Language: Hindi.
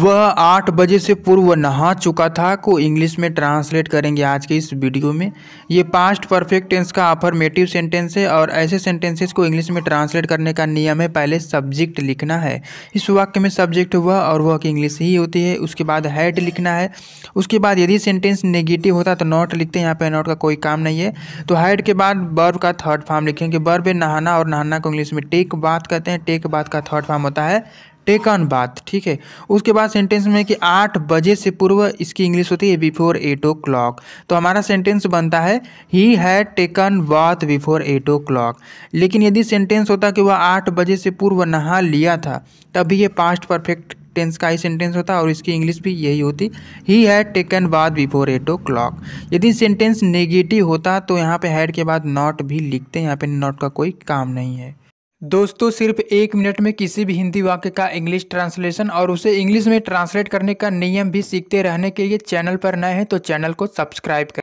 वह आठ बजे से पूर्व नहा चुका था को इंग्लिश में ट्रांसलेट करेंगे आज के इस वीडियो में ये पास्ट परफेक्ट टेंस का अफर्मेटिव सेंटेंस है और ऐसे सेंटेंसेस को इंग्लिश में ट्रांसलेट करने का नियम है पहले सब्जेक्ट लिखना है इस वाक्य में सब्जेक्ट वह और वह की इंग्लिश ही होती है उसके बाद हैड लिखना है उसके बाद यदि सेंटेंस नेगेटिव होता तो नॉट लिखते हैं यहाँ पर नॉट का कोई काम नहीं है तो हैड के बाद बर्ब का थर्ड फॉर्म लिखेंगे बर्ब है नहाना और नहाना को इंग्लिश में टेक बात कहते हैं टेक बात का थर्ड फॉर्म होता है टेकन बाथ ठीक है उसके बाद सेंटेंस में कि आठ बजे से पूर्व इसकी इंग्लिश होती है बिफोर एट ओ क्लॉक तो हमारा सेंटेंस बनता है he had taken bath before eight o'clock लेकिन यदि सेंटेंस होता कि वह आठ बजे से पूर्व नहा लिया था तभी ये पास्ट परफेक्ट टेंस का ही सेंटेंस होता और इसकी इंग्लिश भी यही होती he had taken bath before eight o'clock यदि सेंटेंस नेगेटिव होता तो यहाँ पे हैड के बाद नॉट भी लिखते हैं यहाँ पे नॉट का कोई काम नहीं है दोस्तों सिर्फ एक मिनट में किसी भी हिंदी वाक्य का इंग्लिश ट्रांसलेशन और उसे इंग्लिश में ट्रांसलेट करने का नियम भी सीखते रहने के लिए चैनल पर नए हैं तो चैनल को सब्सक्राइब करें